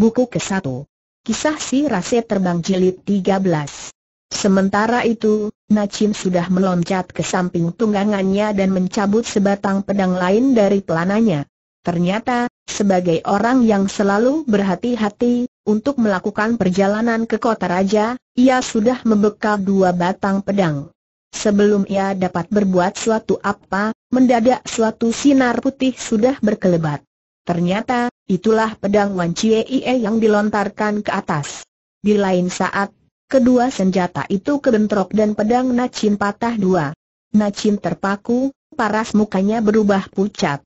Buku ke-1 Kisah si Rase Terbang Jilid 13 Sementara itu, Najim sudah meloncat ke samping tunggangannya dan mencabut sebatang pedang lain dari pelananya. Ternyata, sebagai orang yang selalu berhati-hati, untuk melakukan perjalanan ke kota raja, ia sudah membekal dua batang pedang. Sebelum ia dapat berbuat suatu apa, mendadak suatu sinar putih sudah berkelebat. Ternyata, itulah pedang Wan Chie Ie yang dilontarkan ke atas. Di lain saat, kedua senjata itu kebentrok dan pedang Nacin patah dua. Nacin terpaku, paras mukanya berubah pucat.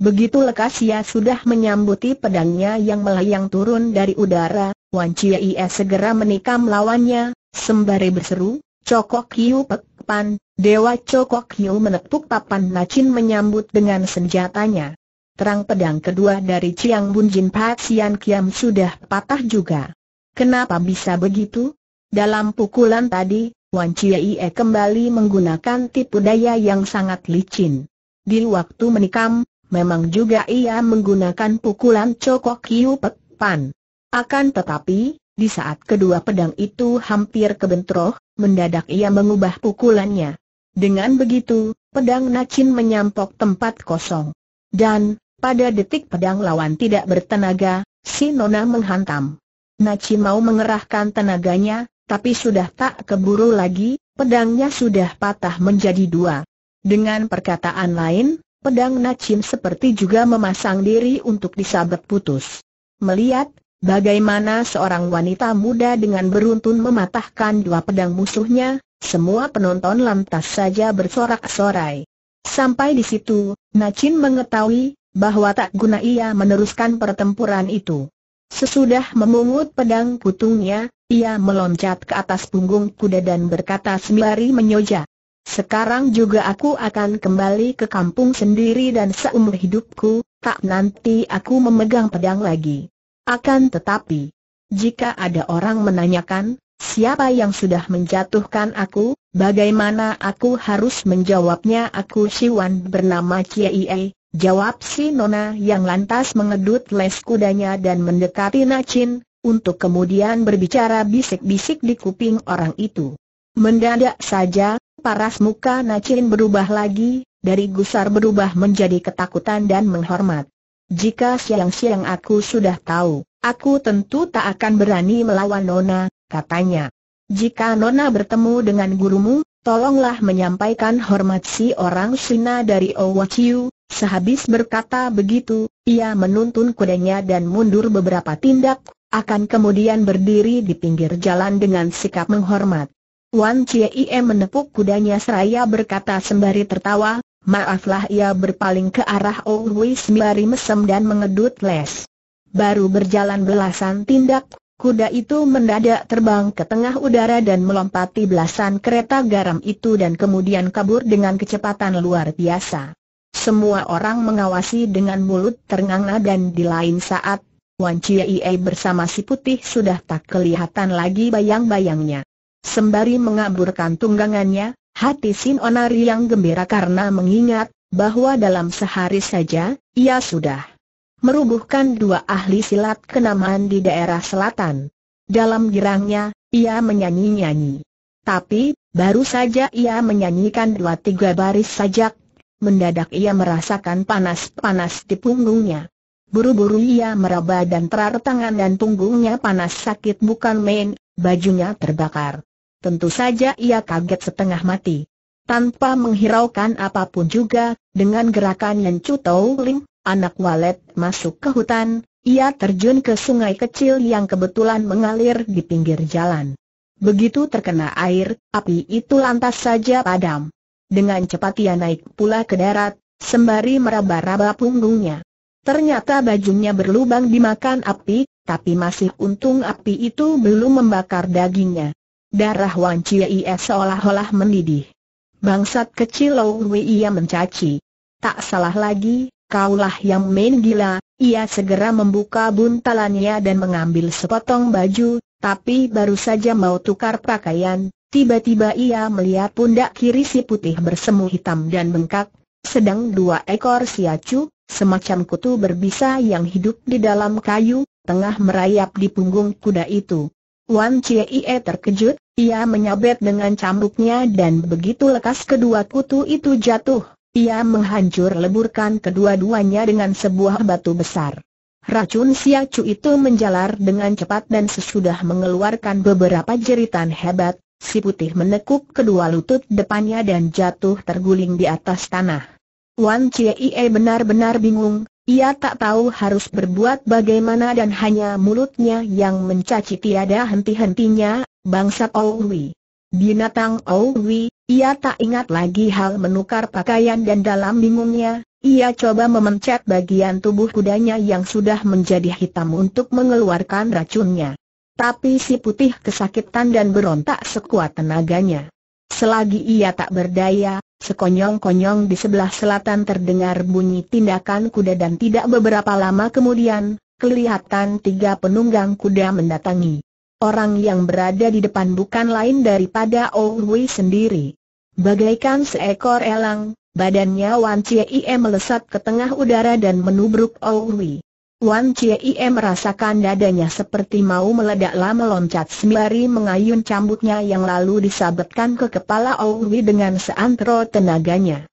Begitu lekas ia sudah menyambuti pedangnya yang melayang turun dari udara, Wan Chie Ie segera menikam lawannya, sembari berseru, Cokok Hiu Pek Pan, Dewa Cokok Hiu menepuk papan Nacin menyambut dengan senjatanya terang pedang kedua dari Chiang Bun Jin Pak Sian Kiam sudah patah juga. Kenapa bisa begitu? Dalam pukulan tadi, Wan Chie kembali menggunakan tipu daya yang sangat licin. Di waktu menikam, memang juga ia menggunakan pukulan cokok Kiu Pek Pan. Akan tetapi, di saat kedua pedang itu hampir kebentroh, mendadak ia mengubah pukulannya. Dengan begitu, pedang Nacin menyampok tempat kosong. Dan, pada detik pedang lawan tidak bertenaga, si Nona menghantam. Naci mau mengerahkan tenaganya, tapi sudah tak keburu lagi, pedangnya sudah patah menjadi dua. Dengan perkataan lain, pedang Nacim seperti juga memasang diri untuk disabet putus. Melihat bagaimana seorang wanita muda dengan beruntun mematahkan dua pedang musuhnya, semua penonton lantas saja bersorak-sorai. Sampai di situ, Nacim mengetahui bahwa tak guna ia meneruskan pertempuran itu. Sesudah memungut pedang kutungnya, ia meloncat ke atas punggung kuda dan berkata sembari menyoja. Sekarang juga aku akan kembali ke kampung sendiri dan seumur hidupku, tak nanti aku memegang pedang lagi. Akan tetapi, jika ada orang menanyakan, siapa yang sudah menjatuhkan aku, bagaimana aku harus menjawabnya aku Siwan bernama Cie Jawab si Nona yang lantas mengedut les kudanya dan mendekati Nacin, untuk kemudian berbicara bisik-bisik di kuping orang itu. Mendadak saja, paras muka Nacin berubah lagi, dari gusar berubah menjadi ketakutan dan menghormat. Jika siang-siang aku sudah tahu, aku tentu tak akan berani melawan Nona, katanya. Jika Nona bertemu dengan gurumu, Tolonglah menyampaikan hormat si orang Sina dari Owachiu, sehabis berkata begitu, ia menuntun kudanya dan mundur beberapa tindak, akan kemudian berdiri di pinggir jalan dengan sikap menghormat. Wan Chie menepuk kudanya seraya berkata sembari tertawa, maaflah ia berpaling ke arah Owui sembari mesem dan mengedut les. Baru berjalan belasan tindak, Kuda itu mendadak terbang ke tengah udara dan melompati belasan kereta garam itu dan kemudian kabur dengan kecepatan luar biasa. Semua orang mengawasi dengan mulut terengah-engah dan di lain saat, Wan Chia Ie bersama si putih sudah tak kelihatan lagi bayang-bayangnya. Sembari mengaburkan tunggangannya, hati Sin Onari yang gembira karena mengingat bahwa dalam sehari saja, ia sudah merubuhkan dua ahli silat kenamaan di daerah selatan. Dalam girangnya, ia menyanyi-nyanyi. Tapi, baru saja ia menyanyikan dua tiga baris sajak, mendadak ia merasakan panas-panas di punggungnya. Buru-buru ia meraba dan terar tangan dan punggungnya panas sakit bukan main, bajunya terbakar. Tentu saja ia kaget setengah mati. Tanpa menghiraukan apapun juga, dengan gerakan yang cutau Ling, Anak walet masuk ke hutan, ia terjun ke sungai kecil yang kebetulan mengalir di pinggir jalan. Begitu terkena air, api itu lantas saja padam. Dengan cepat ia naik pula ke darat, sembari meraba-raba punggungnya. Ternyata bajunya berlubang dimakan api, tapi masih untung api itu belum membakar dagingnya. Darah Wan Chia seolah-olah mendidih. Bangsat kecil Lou Wei ia mencaci. Tak salah lagi, kaulah yang main gila, ia segera membuka buntalannya dan mengambil sepotong baju, tapi baru saja mau tukar pakaian, tiba-tiba ia melihat pundak kiri si putih bersemu hitam dan bengkak, sedang dua ekor siacu, semacam kutu berbisa yang hidup di dalam kayu, tengah merayap di punggung kuda itu. Wan Chie terkejut, ia menyabet dengan cambuknya dan begitu lekas kedua kutu itu jatuh, ia menghancur leburkan kedua-duanya dengan sebuah batu besar. Racun siacu itu menjalar dengan cepat dan sesudah mengeluarkan beberapa jeritan hebat, si putih menekuk kedua lutut depannya dan jatuh terguling di atas tanah. Wan Chie benar-benar bingung, ia tak tahu harus berbuat bagaimana dan hanya mulutnya yang mencaci tiada henti-hentinya, bangsa Owi. Binatang Owi, ia tak ingat lagi hal menukar pakaian dan dalam bingungnya, ia coba memencet bagian tubuh kudanya yang sudah menjadi hitam untuk mengeluarkan racunnya. Tapi si putih kesakitan dan berontak sekuat tenaganya. Selagi ia tak berdaya, sekonyong-konyong di sebelah selatan terdengar bunyi tindakan kuda dan tidak beberapa lama kemudian, kelihatan tiga penunggang kuda mendatangi. Orang yang berada di depan bukan lain daripada Owi sendiri. Bagaikan seekor elang, badannya Wan Chie Ie melesat ke tengah udara dan menubruk Owi. Wan Chie Ie merasakan dadanya seperti mau meledak lama meloncat sembari mengayun cambuknya yang lalu disabetkan ke kepala Owi dengan seantero tenaganya.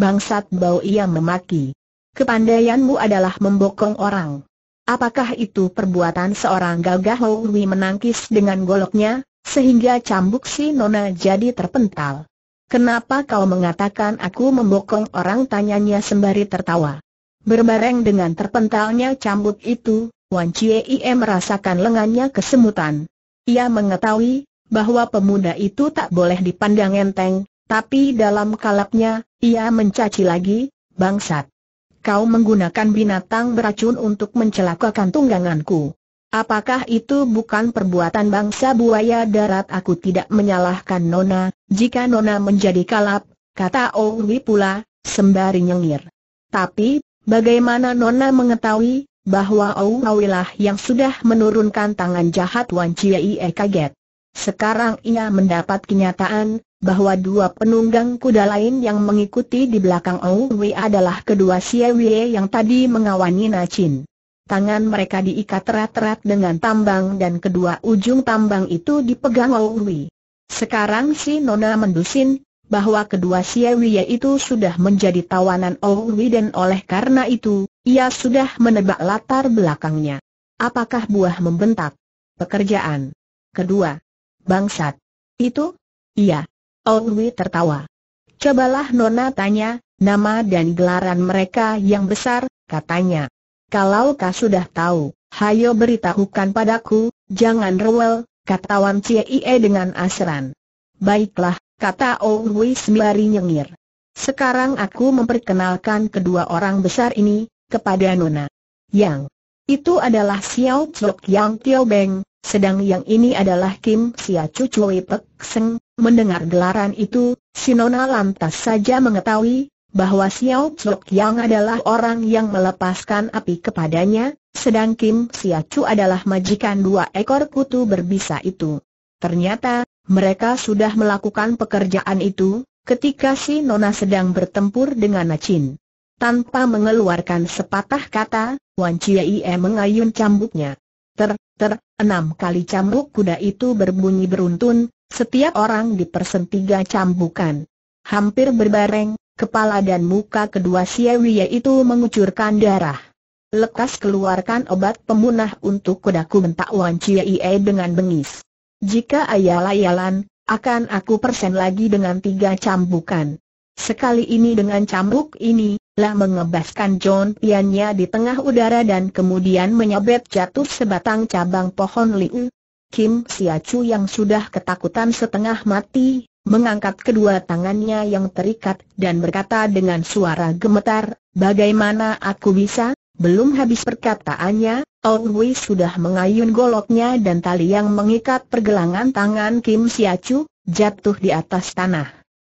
Bangsat bau ia memaki. Kepandaianmu adalah membokong orang. Apakah itu perbuatan seorang gagah Owi menangkis dengan goloknya, sehingga cambuk si Nona jadi terpental? Kenapa kau mengatakan aku membokong orang tanyanya sembari tertawa? Berbareng dengan terpentalnya cambuk itu, Wan Chie merasakan lengannya kesemutan. Ia mengetahui bahwa pemuda itu tak boleh dipandang enteng, tapi dalam kalapnya, ia mencaci lagi, bangsat. Kau menggunakan binatang beracun untuk mencelakakan tungganganku. Apakah itu bukan perbuatan bangsa buaya darat? Aku tidak menyalahkan Nona, jika Nona menjadi kalap, kata Owi pula, sembari nyengir. Tapi, bagaimana Nona mengetahui, bahwa Owi lah yang sudah menurunkan tangan jahat Wan Chiei kaget. Sekarang ia mendapat kenyataan, bahwa dua penunggang kuda lain yang mengikuti di belakang Owi adalah kedua Siewie Wei yang tadi mengawani Nacin. Tangan mereka diikat terat terat dengan tambang dan kedua ujung tambang itu dipegang Owi. Sekarang si Nona mendusin, bahwa kedua Siewie itu sudah menjadi tawanan Owi dan oleh karena itu, ia sudah menebak latar belakangnya. Apakah buah membentak? Pekerjaan. Kedua. Bangsat. Itu? Iya. Owi tertawa. Cobalah Nona tanya, nama dan gelaran mereka yang besar, katanya. Kalau kau sudah tahu, hayo beritahukan padaku, jangan rewel, kata Wan Cie dengan asran. Baiklah, kata Ong Hui sembari nyengir. Sekarang aku memperkenalkan kedua orang besar ini, kepada Nona. Yang itu adalah Xiao Chok Yang Tio Beng, sedang yang ini adalah Kim Sia Chu Chui Pek Seng. Mendengar gelaran itu, si Nona lantas saja mengetahui, bahwa Xiao Chok Yang adalah orang yang melepaskan api kepadanya, sedang Kim Sia Chu adalah majikan dua ekor kutu berbisa itu. Ternyata, mereka sudah melakukan pekerjaan itu, ketika si Nona sedang bertempur dengan Nacin. Tanpa mengeluarkan sepatah kata, Wan Ie mengayun cambuknya. Ter, ter, enam kali cambuk kuda itu berbunyi beruntun, setiap orang dipersentiga cambukan. Hampir berbareng, Kepala dan muka kedua Siewie itu mengucurkan darah. Lekas keluarkan obat pemunah untuk kudaku mentak Wan Chie dengan bengis. Jika ayal-ayalan, akan aku persen lagi dengan tiga cambukan. Sekali ini dengan cambuk ini, lah mengebaskan John Piannya di tengah udara dan kemudian menyabet jatuh sebatang cabang pohon liu. Kim siacu yang sudah ketakutan setengah mati, mengangkat kedua tangannya yang terikat dan berkata dengan suara gemetar, bagaimana aku bisa? Belum habis perkataannya, Ong Wei sudah mengayun goloknya dan tali yang mengikat pergelangan tangan Kim Siacu, jatuh di atas tanah.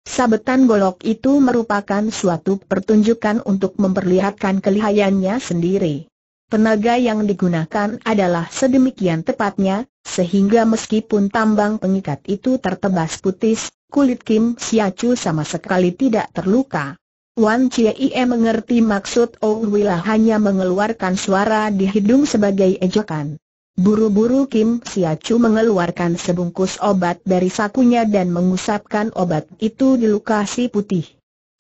Sabetan golok itu merupakan suatu pertunjukan untuk memperlihatkan kelihayannya sendiri. Tenaga yang digunakan adalah sedemikian tepatnya, sehingga meskipun tambang pengikat itu tertebas putis, kulit Kim Siacu sama sekali tidak terluka. Wan Chie mengerti maksud Ong Wila hanya mengeluarkan suara di hidung sebagai ejekan. Buru-buru Kim Siacu mengeluarkan sebungkus obat dari sakunya dan mengusapkan obat itu di luka putih.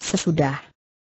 Sesudah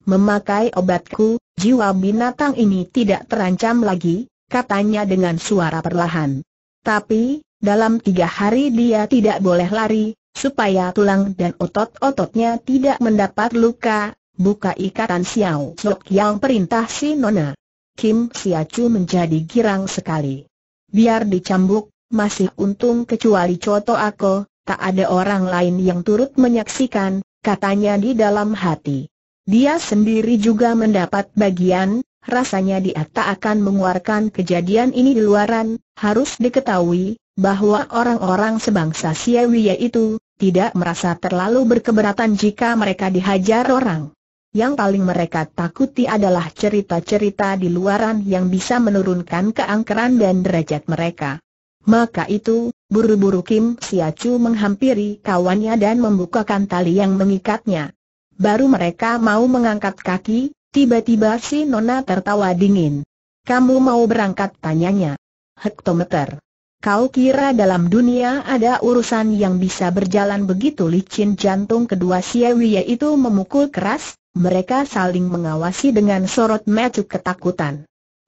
memakai obatku, jiwa binatang ini tidak terancam lagi, katanya dengan suara perlahan. Tapi, dalam tiga hari dia tidak boleh lari, supaya tulang dan otot-ototnya tidak mendapat luka, buka ikatan Xiao Sok yang perintah si Nona. Kim Siacu menjadi girang sekali. Biar dicambuk, masih untung kecuali Coto Ako, tak ada orang lain yang turut menyaksikan, katanya di dalam hati. Dia sendiri juga mendapat bagian, Rasanya dia tak akan mengeluarkan kejadian ini di luaran, harus diketahui, bahwa orang-orang sebangsa Siawiya itu, tidak merasa terlalu berkeberatan jika mereka dihajar orang. Yang paling mereka takuti adalah cerita-cerita di luaran yang bisa menurunkan keangkeran dan derajat mereka. Maka itu, buru-buru Kim Siacu menghampiri kawannya dan membukakan tali yang mengikatnya. Baru mereka mau mengangkat kaki, Tiba-tiba si Nona tertawa dingin. Kamu mau berangkat tanyanya. Hektometer. Kau kira dalam dunia ada urusan yang bisa berjalan begitu licin jantung kedua Siewie itu memukul keras, mereka saling mengawasi dengan sorot mecuk ketakutan.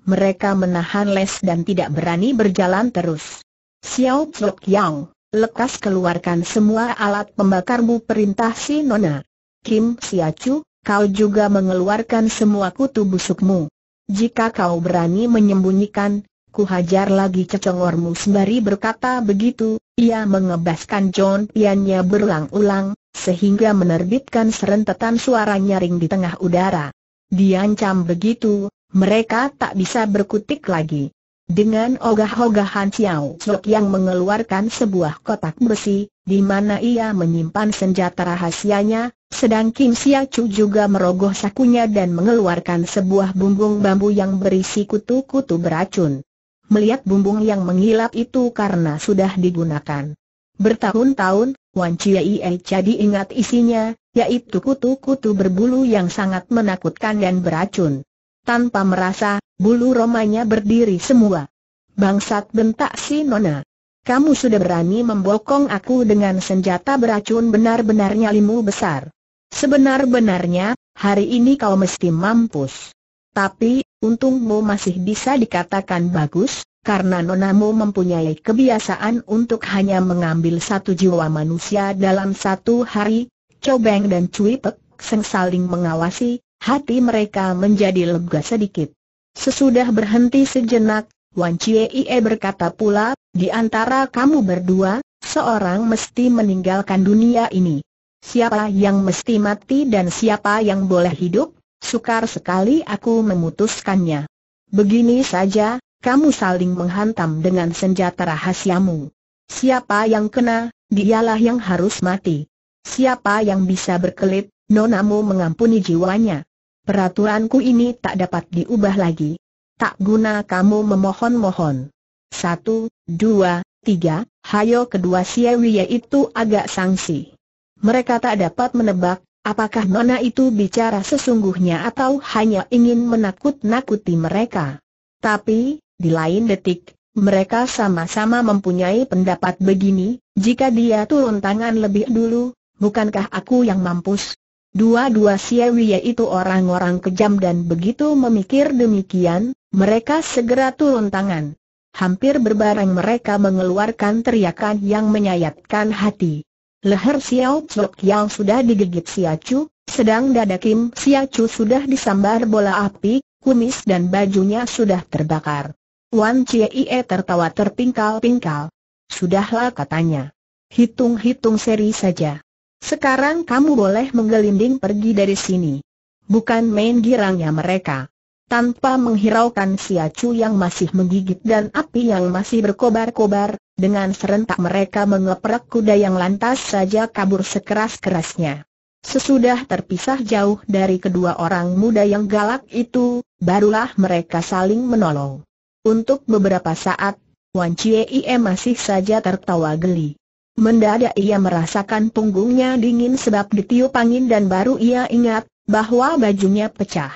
Mereka menahan les dan tidak berani berjalan terus. Xiao Chok Yang, lekas keluarkan semua alat pembakarmu perintah si Nona. Kim Siacu kau juga mengeluarkan semua kutu busukmu. Jika kau berani menyembunyikan, ku hajar lagi cecongormu sembari berkata begitu, ia mengebaskan John Piannya berulang-ulang, sehingga menerbitkan serentetan suara nyaring di tengah udara. Diancam begitu, mereka tak bisa berkutik lagi. Dengan ogah-ogahan Xiao Sok yang mengeluarkan sebuah kotak besi, di mana ia menyimpan senjata rahasianya, sedang Kim Sia Chu juga merogoh sakunya dan mengeluarkan sebuah bumbung bambu yang berisi kutu-kutu beracun. Melihat bumbung yang mengilap itu karena sudah digunakan bertahun-tahun, Wan Ie jadi ingat isinya, yaitu kutu-kutu berbulu yang sangat menakutkan dan beracun. Tanpa merasa, bulu romanya berdiri semua. Bangsat bentak si Nona. Kamu sudah berani membokong aku dengan senjata beracun benar benarnya limu besar. Sebenar-benarnya, hari ini kau mesti mampus. Tapi, untungmu masih bisa dikatakan bagus, karena nonamu mempunyai kebiasaan untuk hanya mengambil satu jiwa manusia dalam satu hari, Cobeng dan Cui Pek Seng saling mengawasi, hati mereka menjadi lega sedikit. Sesudah berhenti sejenak, Wan Chie Ie berkata pula, di antara kamu berdua, seorang mesti meninggalkan dunia ini. Siapa yang mesti mati dan siapa yang boleh hidup, sukar sekali aku memutuskannya. Begini saja, kamu saling menghantam dengan senjata rahasiamu. Siapa yang kena, dialah yang harus mati. Siapa yang bisa berkelit, nonamu mengampuni jiwanya. Peraturanku ini tak dapat diubah lagi. Tak guna kamu memohon-mohon. Satu, dua, tiga, hayo kedua siawi itu agak sangsi mereka tak dapat menebak, apakah Nona itu bicara sesungguhnya atau hanya ingin menakut-nakuti mereka. Tapi, di lain detik, mereka sama-sama mempunyai pendapat begini, jika dia turun tangan lebih dulu, bukankah aku yang mampus? Dua-dua siawiya itu orang-orang kejam dan begitu memikir demikian, mereka segera turun tangan. Hampir berbareng mereka mengeluarkan teriakan yang menyayatkan hati. Leher Xiao Chok yang sudah digigit siacu, sedang dada Kim siacu sudah disambar bola api, kumis dan bajunya sudah terbakar. Wan Chie tertawa terpingkal-pingkal. Sudahlah katanya. Hitung-hitung seri saja. Sekarang kamu boleh menggelinding pergi dari sini. Bukan main girangnya mereka. Tanpa menghiraukan siacu yang masih menggigit dan api yang masih berkobar-kobar, dengan serentak mereka mengeprek kuda yang lantas saja kabur sekeras-kerasnya. Sesudah terpisah jauh dari kedua orang muda yang galak itu, barulah mereka saling menolong. Untuk beberapa saat, Wan Chie masih saja tertawa geli. Mendadak ia merasakan punggungnya dingin sebab ditiup angin dan baru ia ingat bahwa bajunya pecah.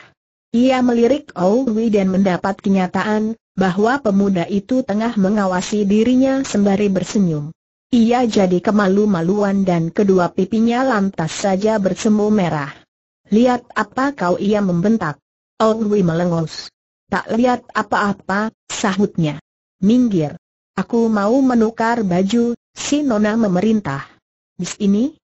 Ia melirik Owi dan mendapat kenyataan bahwa pemuda itu tengah mengawasi dirinya sembari bersenyum. Ia jadi kemalu-maluan dan kedua pipinya lantas saja bersemu merah. Lihat apa kau ia membentak. Ongwi melengos. Tak lihat apa-apa, sahutnya. Minggir. Aku mau menukar baju, si Nona memerintah. Bis ini?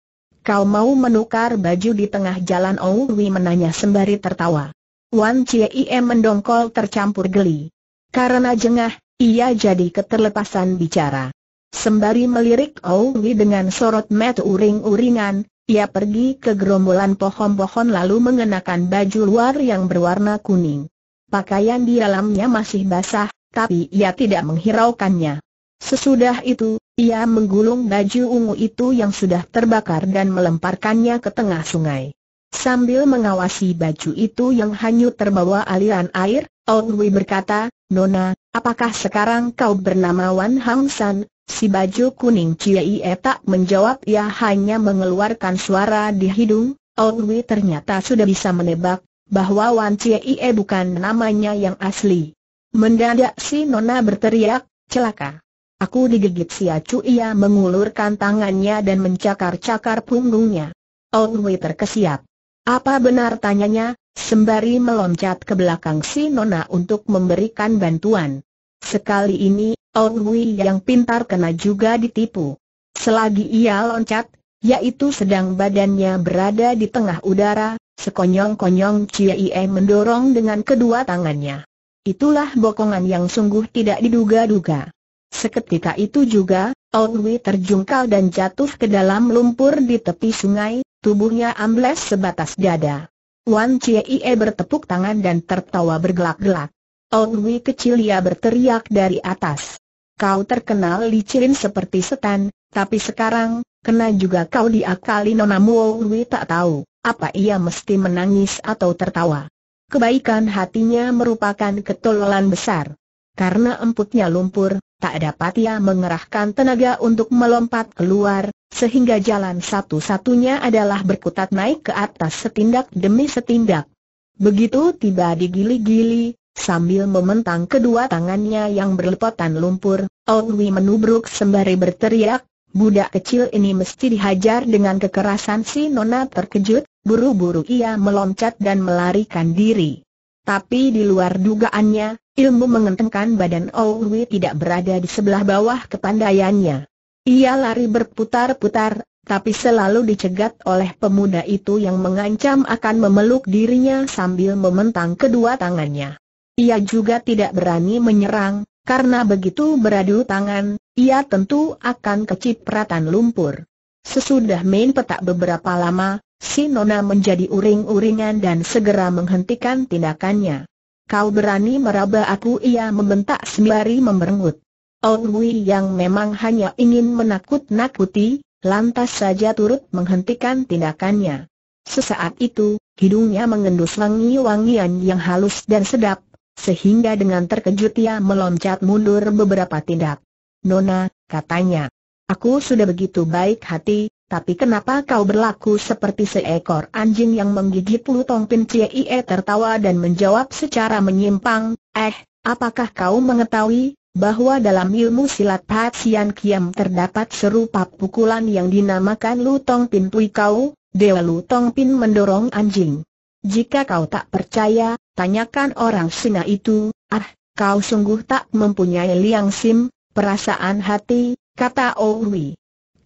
Kau mau menukar baju di tengah jalan Ongwi menanya sembari tertawa. Wan Chie mendongkol tercampur geli. Karena jengah, ia jadi keterlepasan bicara. Sembari melirik Owi dengan sorot met uring-uringan, ia pergi ke gerombolan pohon-pohon lalu mengenakan baju luar yang berwarna kuning. Pakaian di dalamnya masih basah, tapi ia tidak menghiraukannya. Sesudah itu, ia menggulung baju ungu itu yang sudah terbakar dan melemparkannya ke tengah sungai. Sambil mengawasi baju itu yang hanyut terbawa aliran air, Hui berkata, Nona, apakah sekarang kau bernama Wan Hang San? Si baju kuning Ie tak menjawab ia hanya mengeluarkan suara di hidung. Hui ternyata sudah bisa menebak bahwa Wan Ie bukan namanya yang asli. Mendadak si Nona berteriak, celaka. Aku digigit si acu ia mengulurkan tangannya dan mencakar-cakar punggungnya. Hui terkesiap. Apa benar tanyanya, Sembari meloncat ke belakang si Nona untuk memberikan bantuan. Sekali ini, Ong yang pintar kena juga ditipu. Selagi ia loncat, yaitu sedang badannya berada di tengah udara, sekonyong-konyong Ie mendorong dengan kedua tangannya. Itulah bokongan yang sungguh tidak diduga-duga. Seketika itu juga, Ong terjungkal dan jatuh ke dalam lumpur di tepi sungai, tubuhnya ambles sebatas dada. Wan Chie bertepuk tangan dan tertawa bergelak-gelak. Ong oh Wei kecil ia berteriak dari atas. Kau terkenal licin seperti setan, tapi sekarang, kena juga kau diakali Nona Muo oh Wei tak tahu, apa ia mesti menangis atau tertawa. Kebaikan hatinya merupakan ketololan besar. Karena emputnya lumpur, tak dapat ia mengerahkan tenaga untuk melompat keluar, sehingga jalan satu-satunya adalah berkutat naik ke atas setindak demi setindak. Begitu tiba di gili-gili, sambil mementang kedua tangannya yang berlepotan lumpur, Owi menubruk sembari berteriak, Budak kecil ini mesti dihajar dengan kekerasan si Nona terkejut, buru-buru ia meloncat dan melarikan diri. Tapi di luar dugaannya, Ilmu mengentengkan badan Owi tidak berada di sebelah bawah kepandaiannya. Ia lari berputar-putar, tapi selalu dicegat oleh pemuda itu yang mengancam akan memeluk dirinya sambil mementang kedua tangannya. Ia juga tidak berani menyerang, karena begitu beradu tangan, ia tentu akan kecipratan lumpur. Sesudah main petak beberapa lama, si Nona menjadi uring-uringan dan segera menghentikan tindakannya. Kau berani meraba aku ia membentak sembari memerengut. Wui yang memang hanya ingin menakut-nakuti, lantas saja turut menghentikan tindakannya. Sesaat itu, hidungnya mengendus wangi-wangian yang halus dan sedap, sehingga dengan terkejut ia meloncat mundur beberapa tindak. Nona, katanya, aku sudah begitu baik hati, tapi kenapa kau berlaku seperti seekor anjing yang menggigit lutong Pin Cie tertawa dan menjawab secara menyimpang, Eh, apakah kau mengetahui bahwa dalam ilmu silat Pat Sian Kiam terdapat serupa pukulan yang dinamakan lutong Pin Pui Kau? Dewa lutong Pin mendorong anjing. Jika kau tak percaya, tanyakan orang Sina itu, ah, kau sungguh tak mempunyai liang sim, perasaan hati, kata Owi. Oh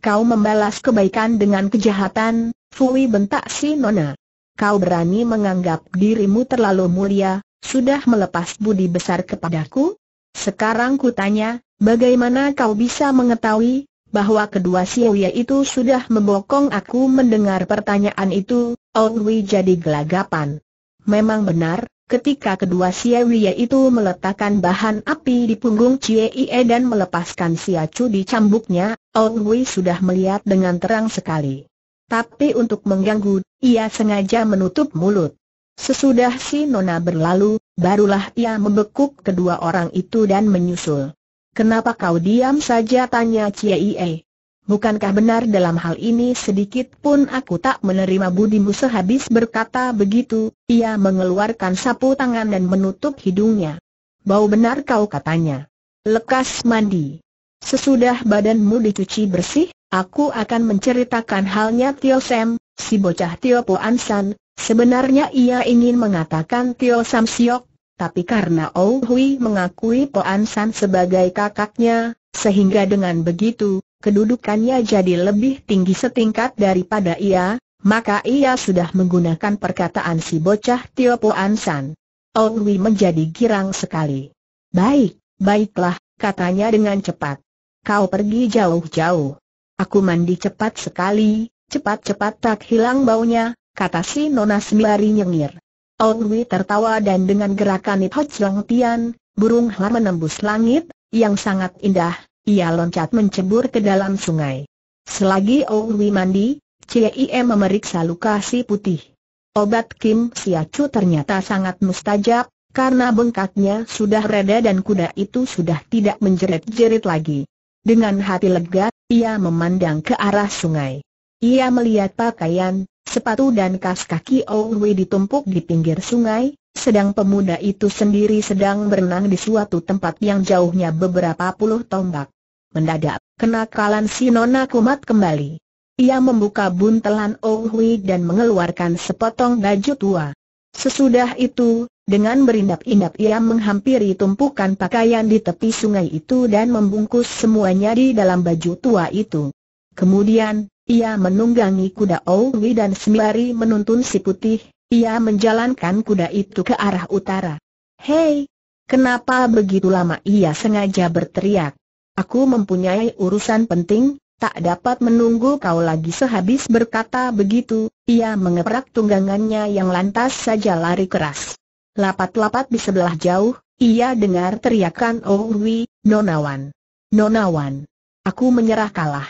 Kau membalas kebaikan dengan kejahatan, Fui bentak si Nona. Kau berani menganggap dirimu terlalu mulia, sudah melepas budi besar kepadaku? Sekarang kutanya, bagaimana kau bisa mengetahui bahwa kedua siwia itu sudah membokong aku mendengar pertanyaan itu, Ongwi jadi gelagapan. Memang benar, Ketika kedua Xie Wie itu meletakkan bahan api di punggung Cie Ie dan melepaskan Xia Chu di cambuknya, Ong Wei sudah melihat dengan terang sekali. Tapi untuk mengganggu, ia sengaja menutup mulut. Sesudah si Nona berlalu, barulah ia membekuk kedua orang itu dan menyusul. Kenapa kau diam saja tanya Cie Ie? Bukankah benar dalam hal ini sedikit pun aku tak menerima budimu sehabis berkata begitu, ia mengeluarkan sapu tangan dan menutup hidungnya. Bau benar kau katanya. Lekas mandi. Sesudah badanmu dicuci bersih, aku akan menceritakan halnya Tio Sam, si bocah Tio Po Ansan. Sebenarnya ia ingin mengatakan Tio Sam Siok, tapi karena Oh Hui mengakui Po Ansan sebagai kakaknya, sehingga dengan begitu, kedudukannya jadi lebih tinggi setingkat daripada ia, maka ia sudah menggunakan perkataan si bocah Tio Po Ansan. Ong menjadi girang sekali. Baik, baiklah, katanya dengan cepat. Kau pergi jauh-jauh. Aku mandi cepat sekali, cepat-cepat tak hilang baunya, kata si Nona sembari nyengir. Ong tertawa dan dengan gerakan Ho Chiang Tian, burung hua menembus langit, yang sangat indah, ia loncat mencebur ke dalam sungai. Selagi Owi mandi, CIM memeriksa luka si putih. Obat Kim Siacu ternyata sangat mustajab, karena bengkaknya sudah reda dan kuda itu sudah tidak menjerit-jerit lagi. Dengan hati lega, ia memandang ke arah sungai. Ia melihat pakaian, sepatu dan kas kaki Owi ditumpuk di pinggir sungai, sedang pemuda itu sendiri sedang berenang di suatu tempat yang jauhnya beberapa puluh tombak. Mendadak, kenakalan si Nona kumat kembali. Ia membuka buntelan Ohui dan mengeluarkan sepotong baju tua. Sesudah itu, dengan berindap-indap ia menghampiri tumpukan pakaian di tepi sungai itu dan membungkus semuanya di dalam baju tua itu. Kemudian, ia menunggangi kuda Ohui dan sembari menuntun si putih, ia menjalankan kuda itu ke arah utara. Hei! Kenapa begitu lama ia sengaja berteriak? Aku mempunyai urusan penting, tak dapat menunggu kau lagi sehabis berkata begitu, ia mengeperak tunggangannya yang lantas saja lari keras. Lapat-lapat di sebelah jauh, ia dengar teriakan Oh Nonawan. Nonawan. Aku menyerah kalah.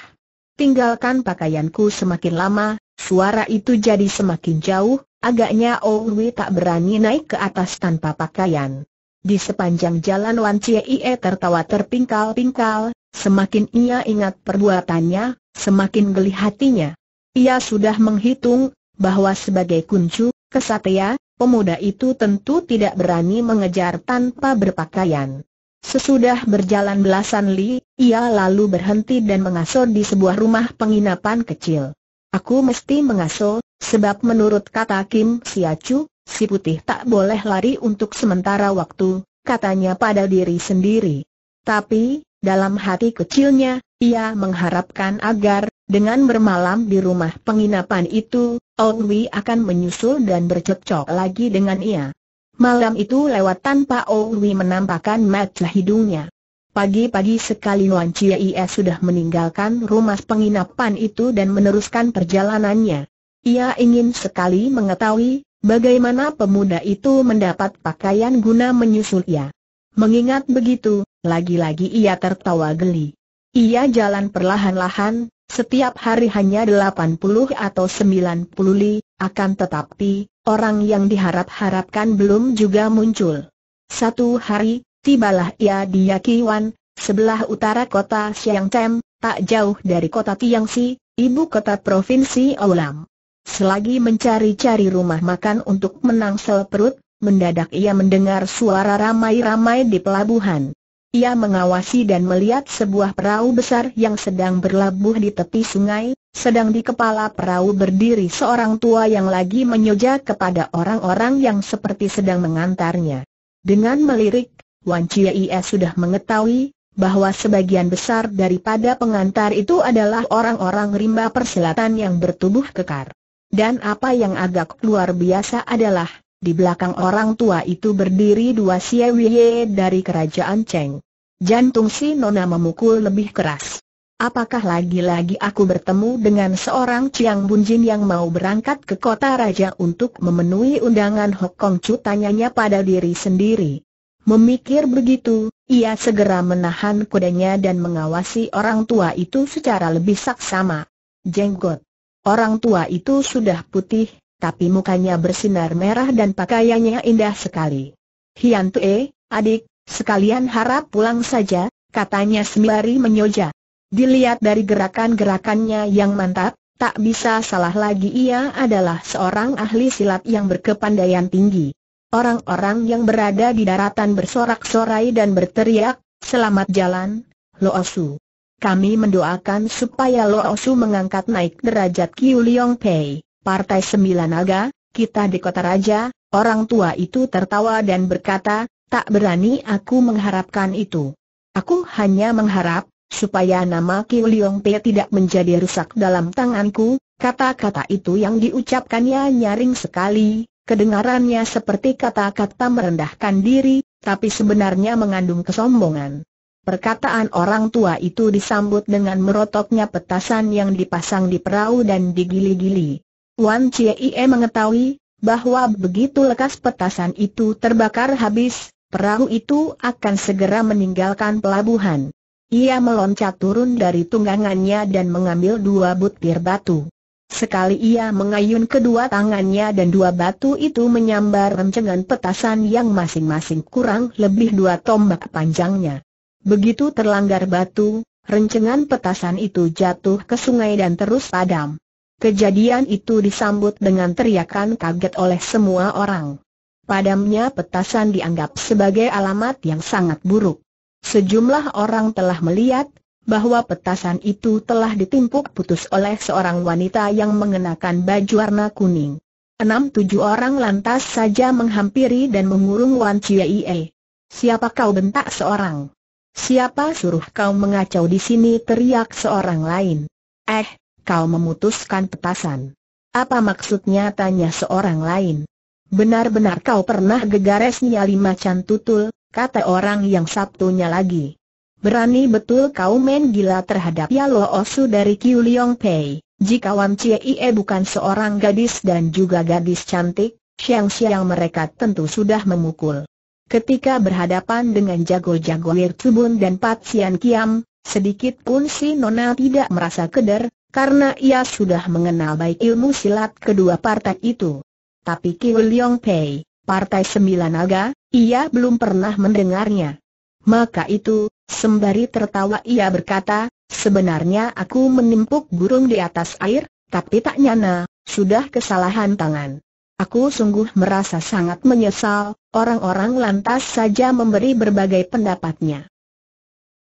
Tinggalkan pakaianku semakin lama, suara itu jadi semakin jauh, agaknya Oh tak berani naik ke atas tanpa pakaian. Di sepanjang jalan Wan Chie tertawa terpingkal-pingkal, semakin ia ingat perbuatannya, semakin geli hatinya. Ia sudah menghitung, bahwa sebagai kuncu, kesatria, pemuda itu tentu tidak berani mengejar tanpa berpakaian. Sesudah berjalan belasan li, ia lalu berhenti dan mengasuh di sebuah rumah penginapan kecil. Aku mesti mengasuh, sebab menurut kata Kim Siacu, si putih tak boleh lari untuk sementara waktu, katanya pada diri sendiri. Tapi, dalam hati kecilnya, ia mengharapkan agar, dengan bermalam di rumah penginapan itu, Ong Wi akan menyusul dan bercocok lagi dengan ia. Malam itu lewat tanpa Ong Wi menampakkan mata hidungnya. Pagi-pagi sekali Wan Chia Ia sudah meninggalkan rumah penginapan itu dan meneruskan perjalanannya. Ia ingin sekali mengetahui Bagaimana pemuda itu mendapat pakaian guna menyusul ia? Mengingat begitu, lagi-lagi ia tertawa geli. Ia jalan perlahan-lahan, setiap hari hanya 80 atau 90 li, akan tetapi, orang yang diharap-harapkan belum juga muncul. Satu hari, tibalah ia di Yakiwan, sebelah utara kota Siangcem, tak jauh dari kota Tiangsi, ibu kota provinsi Aulam. Selagi mencari-cari rumah makan untuk menangsel perut, mendadak ia mendengar suara ramai-ramai di pelabuhan. Ia mengawasi dan melihat sebuah perahu besar yang sedang berlabuh di tepi sungai, sedang di kepala perahu berdiri seorang tua yang lagi menyoja kepada orang-orang yang seperti sedang mengantarnya. Dengan melirik, Wan Chia Ie sudah mengetahui bahwa sebagian besar daripada pengantar itu adalah orang-orang rimba persilatan yang bertubuh kekar. Dan apa yang agak luar biasa adalah, di belakang orang tua itu berdiri dua siewiye dari kerajaan Cheng. Jantung si Nona memukul lebih keras. Apakah lagi-lagi aku bertemu dengan seorang Chiang Bunjin yang mau berangkat ke kota raja untuk memenuhi undangan Hok Kong Chu tanyanya pada diri sendiri. Memikir begitu, ia segera menahan kudanya dan mengawasi orang tua itu secara lebih saksama. Jenggot Orang tua itu sudah putih, tapi mukanya bersinar merah dan pakaiannya indah sekali. Hian Tue, adik, sekalian harap pulang saja, katanya sembari menyoja. Dilihat dari gerakan-gerakannya yang mantap, tak bisa salah lagi ia adalah seorang ahli silat yang berkepandaian tinggi. Orang-orang yang berada di daratan bersorak-sorai dan berteriak, selamat jalan, Lo Loosu. Kami mendoakan supaya Lo Osu mengangkat naik derajat Kiu Liong Pei, Partai Sembilan Naga, kita di kota raja, orang tua itu tertawa dan berkata, tak berani aku mengharapkan itu. Aku hanya mengharap, supaya nama Kiu Liong Pei tidak menjadi rusak dalam tanganku, kata-kata itu yang diucapkannya nyaring sekali, kedengarannya seperti kata-kata merendahkan diri, tapi sebenarnya mengandung kesombongan. Perkataan orang tua itu disambut dengan merotoknya petasan yang dipasang di perahu dan digili-gili. Wan Chie mengetahui bahwa begitu lekas petasan itu terbakar habis, perahu itu akan segera meninggalkan pelabuhan. Ia meloncat turun dari tunggangannya dan mengambil dua butir batu. Sekali ia mengayun kedua tangannya dan dua batu itu menyambar rencengan petasan yang masing-masing kurang lebih dua tombak panjangnya. Begitu terlanggar batu, rencengan petasan itu jatuh ke sungai dan terus padam. Kejadian itu disambut dengan teriakan kaget oleh semua orang. Padamnya petasan dianggap sebagai alamat yang sangat buruk. Sejumlah orang telah melihat bahwa petasan itu telah ditimpuk putus oleh seorang wanita yang mengenakan baju warna kuning. Enam tujuh orang lantas saja menghampiri dan mengurung Wan Ciai. Siapa kau bentak seorang? Siapa suruh kau mengacau di sini teriak seorang lain. Eh, kau memutuskan petasan. Apa maksudnya tanya seorang lain. Benar-benar kau pernah gegaresnya lima macan tutul, kata orang yang Sabtunya lagi. Berani betul kau main gila terhadap Yalo Osu dari Kiu Liong Pei. Jika Wan Chie Ie bukan seorang gadis dan juga gadis cantik, siang-siang mereka tentu sudah memukul. Ketika berhadapan dengan jago-jago cubun dan Pat Patsian Kiam, sedikit pun si Nona tidak merasa keder, karena ia sudah mengenal baik ilmu silat kedua partai itu. Tapi Kiu Leong Pei, Partai Sembilan Naga, ia belum pernah mendengarnya. Maka itu, sembari tertawa ia berkata, sebenarnya aku menimpuk burung di atas air, tapi tak nyana, sudah kesalahan tangan. Aku sungguh merasa sangat menyesal, orang-orang lantas saja memberi berbagai pendapatnya.